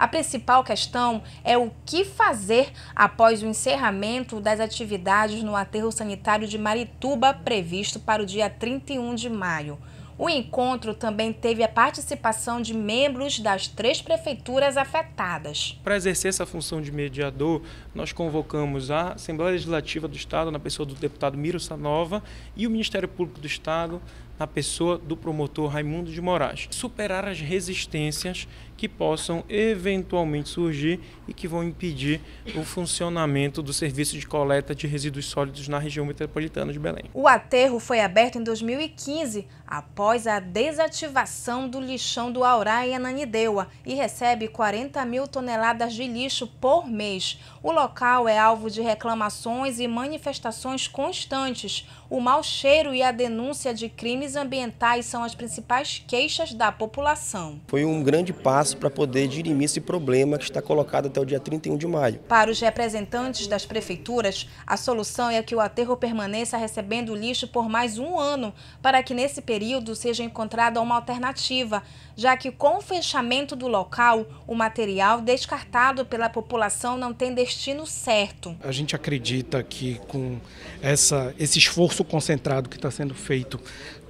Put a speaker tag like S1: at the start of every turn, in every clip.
S1: A principal questão é o que fazer após o encerramento das atividades no aterro sanitário de Marituba, previsto para o dia 31 de maio. O encontro também teve a participação de membros das três prefeituras afetadas.
S2: Para exercer essa função de mediador, nós convocamos a Assembleia Legislativa do Estado, na pessoa do deputado Miro Sanova, e o Ministério Público do Estado, na pessoa do promotor Raimundo de Moraes. Superar as resistências que possam eventualmente surgir e que vão impedir o funcionamento do serviço de coleta de resíduos sólidos na região metropolitana de Belém.
S1: O aterro foi aberto em 2015, após a desativação do lixão do Aurá e Ananindeua, e recebe 40 mil toneladas de lixo por mês. O local é alvo de reclamações e manifestações constantes. O mau cheiro e a denúncia de crimes ambientais são as principais queixas da população.
S3: Foi um grande passo para poder dirimir esse problema que está colocado até o dia 31 de maio.
S1: Para os representantes das prefeituras, a solução é que o aterro permaneça recebendo lixo por mais um ano, para que nesse período seja encontrada uma alternativa, já que com o fechamento do local, o material descartado pela população não tem destino certo.
S4: A gente acredita que com essa, esse esforço concentrado que está sendo feito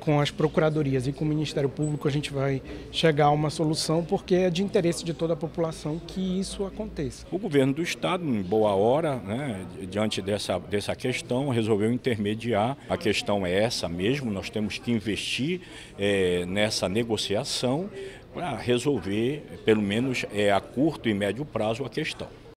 S4: com as procuradorias e com o Ministério Público a gente vai chegar a uma solução, porque é de interesse de toda a população que isso aconteça.
S5: O governo do Estado, em boa hora, né, diante dessa, dessa questão, resolveu intermediar. A questão é essa mesmo, nós temos que investir é, nessa negociação para resolver, pelo menos é, a curto e médio prazo, a questão.